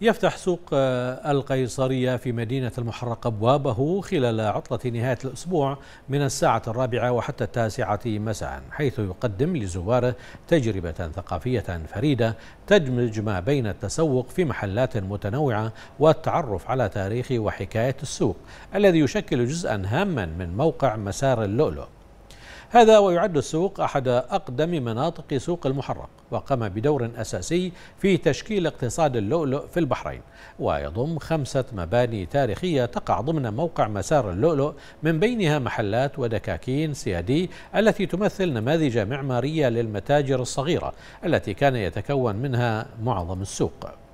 يفتح سوق آه، القيصرية في مدينة المحرق أبوابه خلال عطلة نهاية الأسبوع من الساعة الرابعة وحتى التاسعة مساء حيث يقدم لزواره تجربة ثقافية فريدة تدمج ما بين التسوق في محلات متنوعة والتعرف على تاريخ وحكاية السوق الذي يشكل جزءا هاما من موقع مسار اللؤلؤ هذا ويعد السوق أحد أقدم مناطق سوق المحرق وقام بدور أساسي في تشكيل اقتصاد اللؤلؤ في البحرين ويضم خمسة مباني تاريخية تقع ضمن موقع مسار اللؤلؤ من بينها محلات ودكاكين سيادي التي تمثل نماذج معمارية للمتاجر الصغيرة التي كان يتكون منها معظم السوق